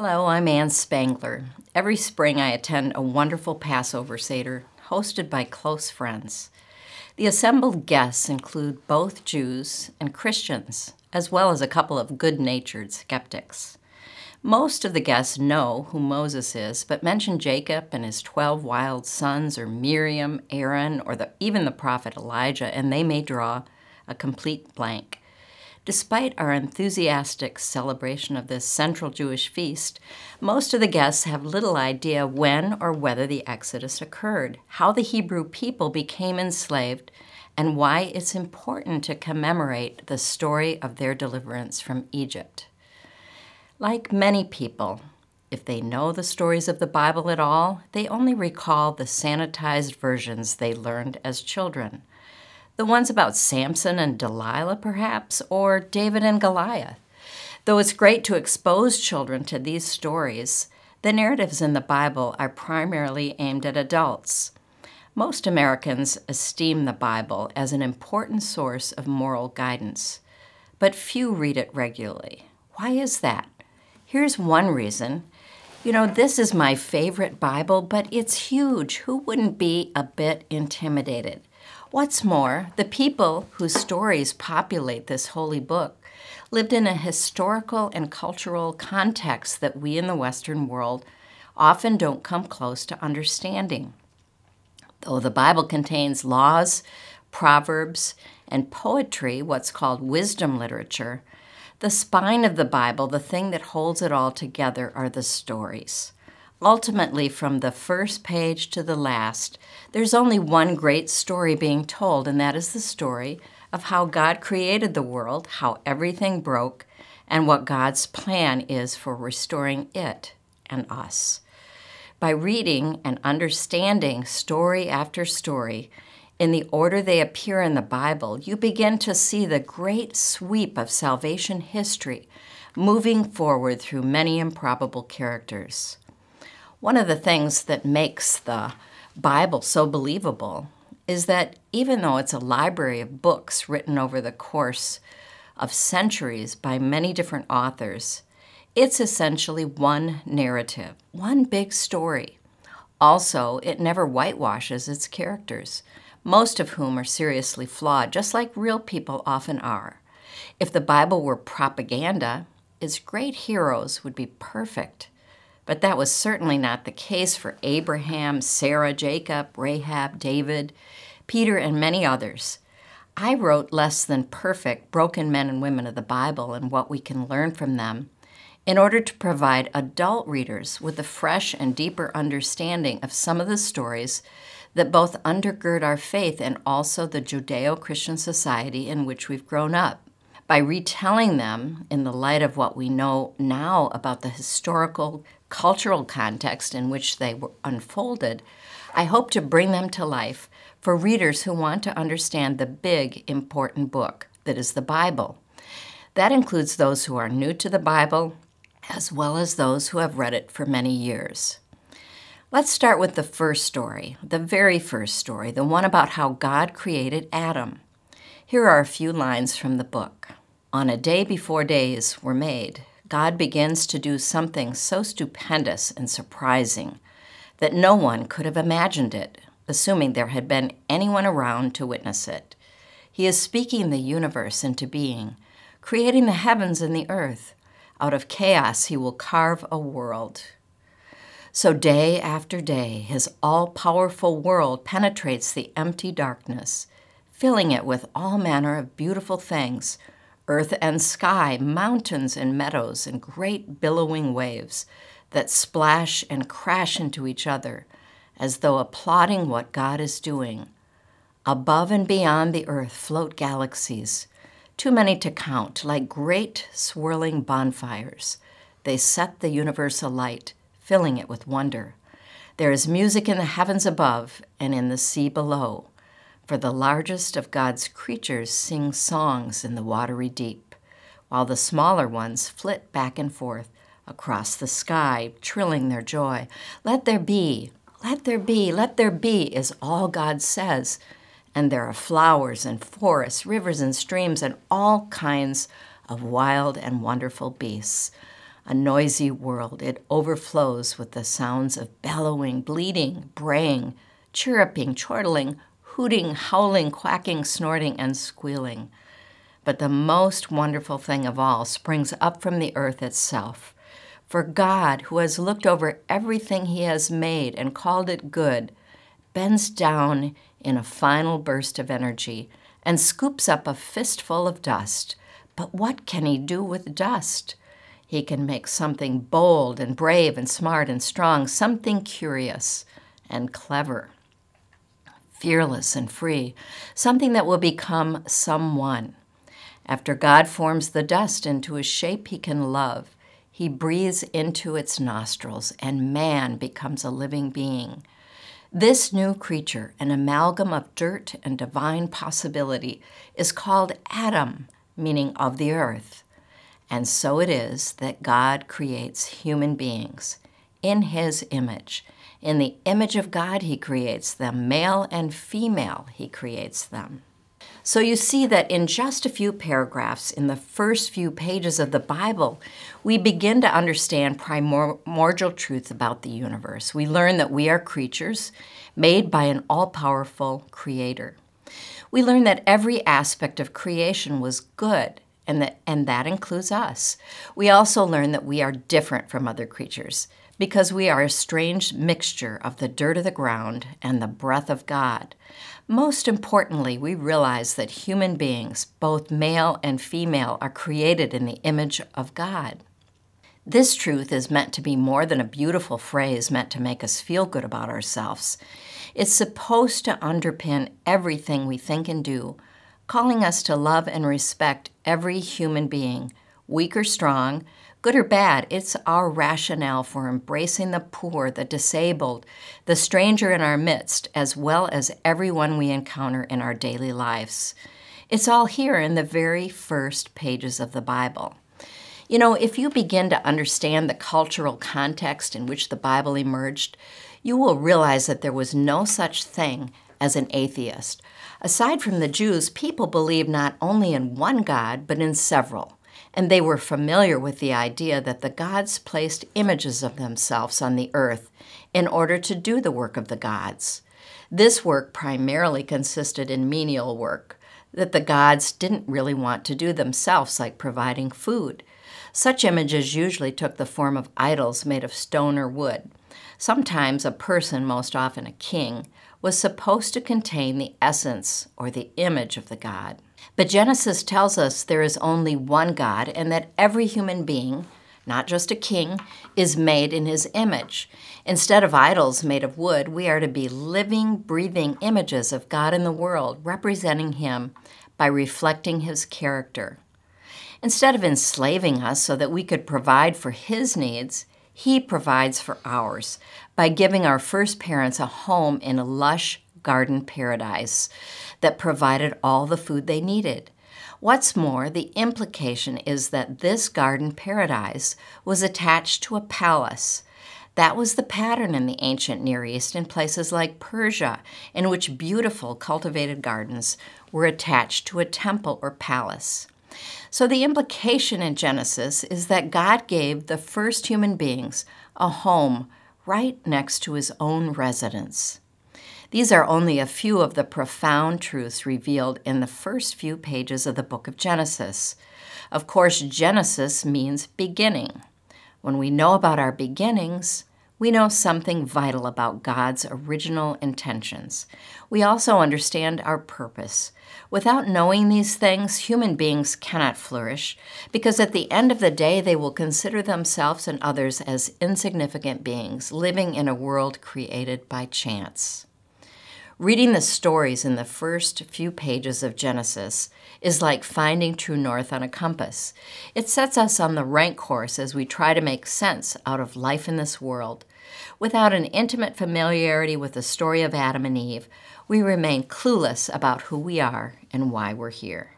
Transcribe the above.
Hello, I'm Ann Spangler. Every spring I attend a wonderful Passover Seder hosted by close friends. The assembled guests include both Jews and Christians, as well as a couple of good natured skeptics. Most of the guests know who Moses is, but mention Jacob and his 12 wild sons, or Miriam, Aaron, or the, even the prophet Elijah, and they may draw a complete blank. Despite our enthusiastic celebration of this central Jewish feast, most of the guests have little idea when or whether the Exodus occurred, how the Hebrew people became enslaved, and why it's important to commemorate the story of their deliverance from Egypt. Like many people, if they know the stories of the Bible at all, they only recall the sanitized versions they learned as children. The ones about Samson and Delilah, perhaps, or David and Goliath. Though it's great to expose children to these stories, the narratives in the Bible are primarily aimed at adults. Most Americans esteem the Bible as an important source of moral guidance, but few read it regularly. Why is that? Here's one reason. You know, this is my favorite Bible, but it's huge. Who wouldn't be a bit intimidated? What's more, the people whose stories populate this holy book lived in a historical and cultural context that we in the Western world often don't come close to understanding. Though the Bible contains laws, proverbs, and poetry, what's called wisdom literature, the spine of the Bible, the thing that holds it all together, are the stories. Ultimately, from the first page to the last, there's only one great story being told, and that is the story of how God created the world, how everything broke, and what God's plan is for restoring it and us. By reading and understanding story after story, in the order they appear in the Bible, you begin to see the great sweep of salvation history moving forward through many improbable characters. One of the things that makes the Bible so believable is that even though it's a library of books written over the course of centuries by many different authors, it's essentially one narrative, one big story. Also, it never whitewashes its characters, most of whom are seriously flawed, just like real people often are. If the Bible were propaganda, its great heroes would be perfect but that was certainly not the case for Abraham, Sarah, Jacob, Rahab, David, Peter, and many others. I wrote less than perfect broken men and women of the Bible and what we can learn from them in order to provide adult readers with a fresh and deeper understanding of some of the stories that both undergird our faith and also the Judeo Christian society in which we've grown up by retelling them in the light of what we know now about the historical, cultural context in which they were unfolded, I hope to bring them to life for readers who want to understand the big, important book that is the Bible. That includes those who are new to the Bible, as well as those who have read it for many years. Let's start with the first story, the very first story, the one about how God created Adam. Here are a few lines from the book on a day before days were made, God begins to do something so stupendous and surprising that no one could have imagined it, assuming there had been anyone around to witness it. He is speaking the universe into being, creating the heavens and the earth. Out of chaos, he will carve a world. So, day after day, his all powerful world penetrates the empty darkness, filling it with all manner of beautiful things earth and sky, mountains and meadows, and great billowing waves that splash and crash into each other as though applauding what God is doing. Above and beyond the earth float galaxies, too many to count, like great swirling bonfires. They set the universe alight, filling it with wonder. There is music in the heavens above and in the sea below. For the largest of God's creatures sing songs in the watery deep, while the smaller ones flit back and forth across the sky, trilling their joy. Let there be, let there be, let there be is all God says. And there are flowers and forests, rivers and streams, and all kinds of wild and wonderful beasts. A noisy world, it overflows with the sounds of bellowing, bleating, braying, chirruping, chortling, hooting, howling, quacking, snorting, and squealing. But the most wonderful thing of all springs up from the earth itself. For God, who has looked over everything he has made and called it good, bends down in a final burst of energy and scoops up a fistful of dust. But what can he do with dust? He can make something bold and brave and smart and strong, something curious and clever fearless and free, something that will become someone. After God forms the dust into a shape he can love, he breathes into its nostrils, and man becomes a living being. This new creature, an amalgam of dirt and divine possibility, is called Adam, meaning of the earth. And so it is that God creates human beings in his image in the image of God, He creates them. Male and female, He creates them. So you see that in just a few paragraphs, in the first few pages of the Bible, we begin to understand primordial truths about the universe. We learn that we are creatures made by an all powerful creator. We learn that every aspect of creation was good. And that, and that includes us. We also learn that we are different from other creatures, because we are a strange mixture of the dirt of the ground and the breath of God. Most importantly, we realize that human beings, both male and female, are created in the image of God. This truth is meant to be more than a beautiful phrase meant to make us feel good about ourselves. It's supposed to underpin everything we think and do, calling us to love and respect every human being, weak or strong, Good or bad, it's our rationale for embracing the poor, the disabled, the stranger in our midst, as well as everyone we encounter in our daily lives. It's all here in the very first pages of the Bible. You know, if you begin to understand the cultural context in which the Bible emerged, you will realize that there was no such thing as an atheist. Aside from the Jews, people believed not only in one God, but in several and they were familiar with the idea that the gods placed images of themselves on the earth in order to do the work of the gods. This work primarily consisted in menial work that the gods didn't really want to do themselves, like providing food. Such images usually took the form of idols made of stone or wood. Sometimes a person, most often a king, was supposed to contain the essence or the image of the god. But Genesis tells us there is only one God and that every human being, not just a king, is made in his image. Instead of idols made of wood, we are to be living, breathing images of God in the world, representing him by reflecting his character. Instead of enslaving us so that we could provide for his needs, he provides for ours by giving our first parents a home in a lush garden paradise that provided all the food they needed. What's more, the implication is that this garden paradise was attached to a palace. That was the pattern in the ancient Near East in places like Persia, in which beautiful cultivated gardens were attached to a temple or palace. So the implication in Genesis is that God gave the first human beings a home right next to his own residence. These are only a few of the profound truths revealed in the first few pages of the book of Genesis. Of course, Genesis means beginning. When we know about our beginnings, we know something vital about God's original intentions. We also understand our purpose. Without knowing these things, human beings cannot flourish because at the end of the day, they will consider themselves and others as insignificant beings living in a world created by chance. Reading the stories in the first few pages of Genesis is like finding true north on a compass. It sets us on the right course as we try to make sense out of life in this world. Without an intimate familiarity with the story of Adam and Eve, we remain clueless about who we are and why we're here.